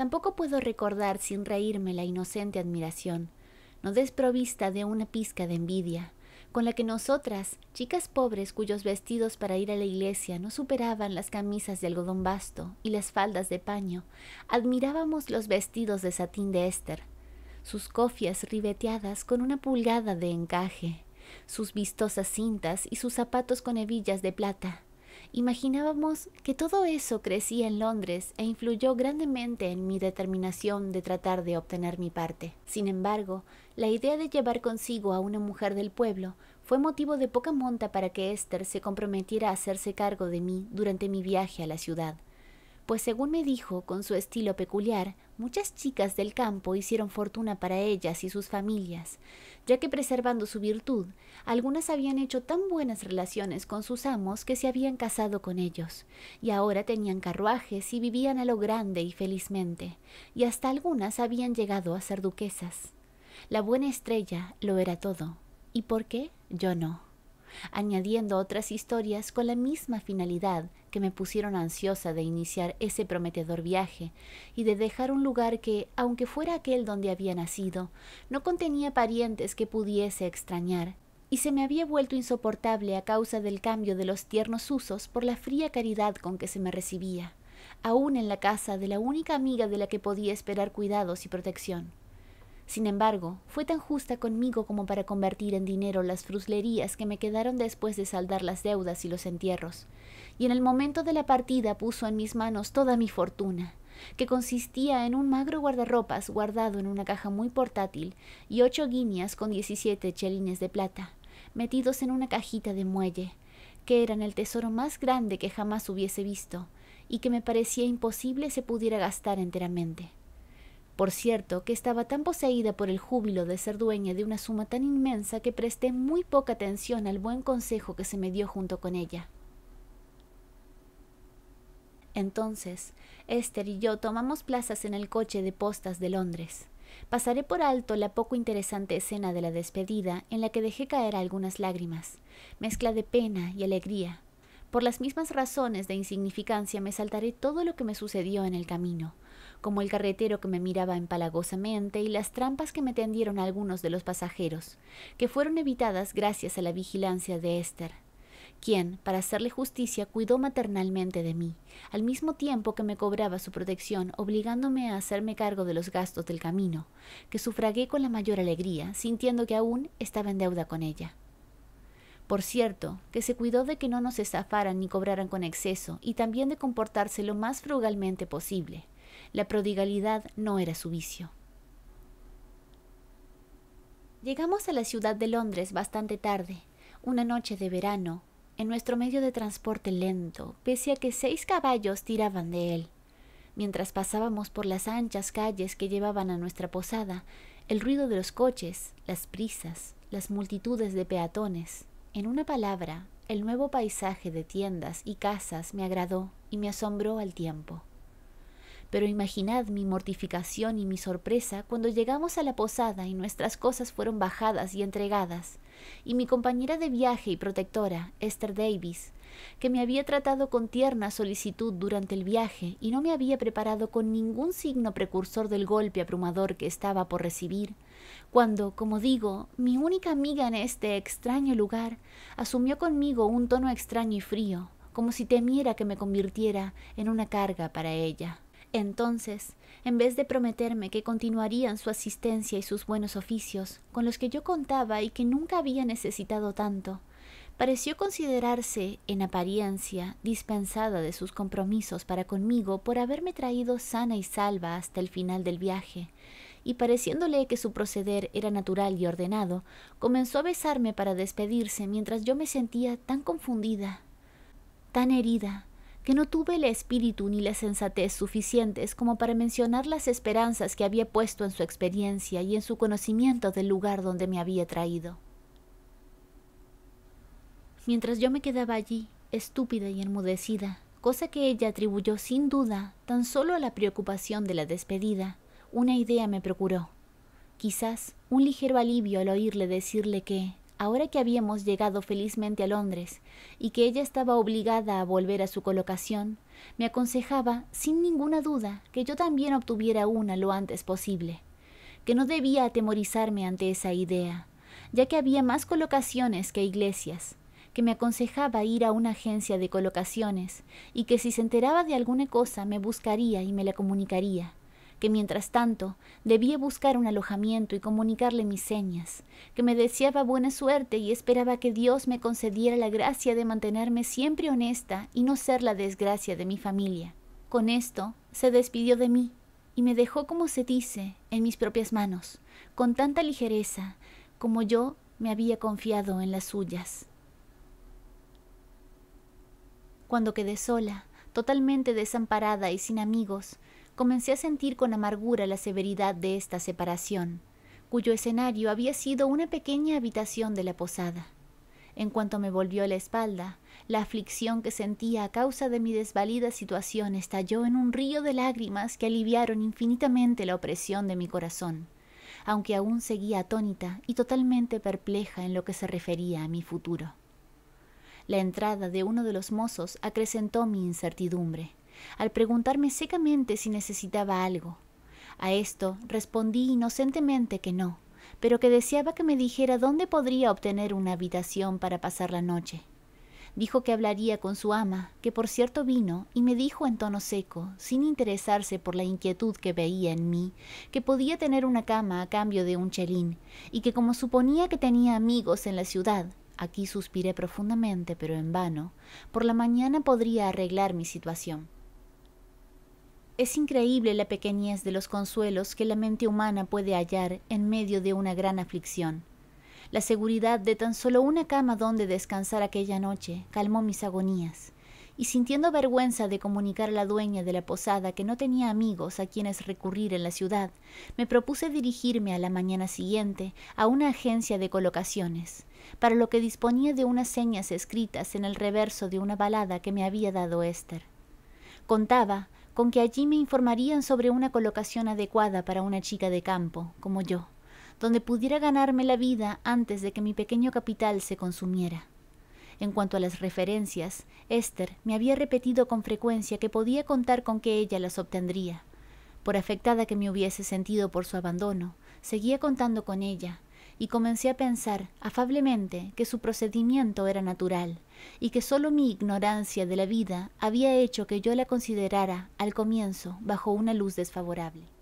Tampoco puedo recordar sin reírme la inocente admiración, no desprovista de una pizca de envidia, con la que nosotras, chicas pobres cuyos vestidos para ir a la iglesia no superaban las camisas de algodón basto y las faldas de paño, admirábamos los vestidos de satín de Esther, sus cofias ribeteadas con una pulgada de encaje, sus vistosas cintas y sus zapatos con hebillas de plata, Imaginábamos que todo eso crecía en Londres e influyó grandemente en mi determinación de tratar de obtener mi parte. Sin embargo, la idea de llevar consigo a una mujer del pueblo fue motivo de poca monta para que Esther se comprometiera a hacerse cargo de mí durante mi viaje a la ciudad pues según me dijo, con su estilo peculiar, muchas chicas del campo hicieron fortuna para ellas y sus familias, ya que preservando su virtud, algunas habían hecho tan buenas relaciones con sus amos que se habían casado con ellos, y ahora tenían carruajes y vivían a lo grande y felizmente, y hasta algunas habían llegado a ser duquesas. La buena estrella lo era todo. ¿Y por qué? Yo no añadiendo otras historias con la misma finalidad que me pusieron ansiosa de iniciar ese prometedor viaje y de dejar un lugar que, aunque fuera aquel donde había nacido, no contenía parientes que pudiese extrañar, y se me había vuelto insoportable a causa del cambio de los tiernos usos por la fría caridad con que se me recibía, aún en la casa de la única amiga de la que podía esperar cuidados y protección. Sin embargo, fue tan justa conmigo como para convertir en dinero las fruslerías que me quedaron después de saldar las deudas y los entierros, y en el momento de la partida puso en mis manos toda mi fortuna, que consistía en un magro guardarropas guardado en una caja muy portátil y ocho guineas con diecisiete chelines de plata, metidos en una cajita de muelle, que eran el tesoro más grande que jamás hubiese visto, y que me parecía imposible se pudiera gastar enteramente. Por cierto, que estaba tan poseída por el júbilo de ser dueña de una suma tan inmensa que presté muy poca atención al buen consejo que se me dio junto con ella. Entonces, Esther y yo tomamos plazas en el coche de postas de Londres. Pasaré por alto la poco interesante escena de la despedida en la que dejé caer algunas lágrimas, mezcla de pena y alegría. Por las mismas razones de insignificancia me saltaré todo lo que me sucedió en el camino, como el carretero que me miraba empalagosamente y las trampas que me tendieron algunos de los pasajeros, que fueron evitadas gracias a la vigilancia de Esther, quien, para hacerle justicia, cuidó maternalmente de mí, al mismo tiempo que me cobraba su protección, obligándome a hacerme cargo de los gastos del camino, que sufragué con la mayor alegría, sintiendo que aún estaba en deuda con ella. Por cierto, que se cuidó de que no nos estafaran ni cobraran con exceso, y también de comportarse lo más frugalmente posible, la prodigalidad no era su vicio. Llegamos a la ciudad de Londres bastante tarde, una noche de verano, en nuestro medio de transporte lento, pese a que seis caballos tiraban de él. Mientras pasábamos por las anchas calles que llevaban a nuestra posada, el ruido de los coches, las prisas, las multitudes de peatones, en una palabra, el nuevo paisaje de tiendas y casas me agradó y me asombró al tiempo. Pero imaginad mi mortificación y mi sorpresa cuando llegamos a la posada y nuestras cosas fueron bajadas y entregadas, y mi compañera de viaje y protectora, Esther Davis, que me había tratado con tierna solicitud durante el viaje y no me había preparado con ningún signo precursor del golpe abrumador que estaba por recibir, cuando, como digo, mi única amiga en este extraño lugar asumió conmigo un tono extraño y frío, como si temiera que me convirtiera en una carga para ella. Entonces, en vez de prometerme que continuarían su asistencia y sus buenos oficios, con los que yo contaba y que nunca había necesitado tanto, pareció considerarse, en apariencia, dispensada de sus compromisos para conmigo por haberme traído sana y salva hasta el final del viaje, y pareciéndole que su proceder era natural y ordenado, comenzó a besarme para despedirse mientras yo me sentía tan confundida, tan herida, que no tuve el espíritu ni la sensatez suficientes como para mencionar las esperanzas que había puesto en su experiencia y en su conocimiento del lugar donde me había traído. Mientras yo me quedaba allí, estúpida y enmudecida, cosa que ella atribuyó sin duda tan solo a la preocupación de la despedida, una idea me procuró. Quizás un ligero alivio al oírle decirle que, ahora que habíamos llegado felizmente a Londres y que ella estaba obligada a volver a su colocación, me aconsejaba, sin ninguna duda, que yo también obtuviera una lo antes posible, que no debía atemorizarme ante esa idea, ya que había más colocaciones que iglesias, que me aconsejaba ir a una agencia de colocaciones y que si se enteraba de alguna cosa me buscaría y me la comunicaría que mientras tanto debía buscar un alojamiento y comunicarle mis señas, que me deseaba buena suerte y esperaba que Dios me concediera la gracia de mantenerme siempre honesta y no ser la desgracia de mi familia. Con esto, se despidió de mí y me dejó, como se dice, en mis propias manos, con tanta ligereza como yo me había confiado en las suyas. Cuando quedé sola, totalmente desamparada y sin amigos, comencé a sentir con amargura la severidad de esta separación, cuyo escenario había sido una pequeña habitación de la posada. En cuanto me volvió la espalda, la aflicción que sentía a causa de mi desvalida situación estalló en un río de lágrimas que aliviaron infinitamente la opresión de mi corazón, aunque aún seguía atónita y totalmente perpleja en lo que se refería a mi futuro. La entrada de uno de los mozos acrecentó mi incertidumbre al preguntarme secamente si necesitaba algo. A esto respondí inocentemente que no, pero que deseaba que me dijera dónde podría obtener una habitación para pasar la noche. Dijo que hablaría con su ama, que por cierto vino, y me dijo en tono seco, sin interesarse por la inquietud que veía en mí, que podía tener una cama a cambio de un chelín, y que como suponía que tenía amigos en la ciudad, aquí suspiré profundamente, pero en vano, por la mañana podría arreglar mi situación. Es increíble la pequeñez de los consuelos que la mente humana puede hallar en medio de una gran aflicción. La seguridad de tan solo una cama donde descansar aquella noche calmó mis agonías, y sintiendo vergüenza de comunicar a la dueña de la posada que no tenía amigos a quienes recurrir en la ciudad, me propuse dirigirme a la mañana siguiente a una agencia de colocaciones, para lo que disponía de unas señas escritas en el reverso de una balada que me había dado Esther. Contaba, con que allí me informarían sobre una colocación adecuada para una chica de campo, como yo, donde pudiera ganarme la vida antes de que mi pequeño capital se consumiera. En cuanto a las referencias, Esther me había repetido con frecuencia que podía contar con que ella las obtendría. Por afectada que me hubiese sentido por su abandono, seguía contando con ella, y comencé a pensar afablemente que su procedimiento era natural y que sólo mi ignorancia de la vida había hecho que yo la considerara al comienzo bajo una luz desfavorable.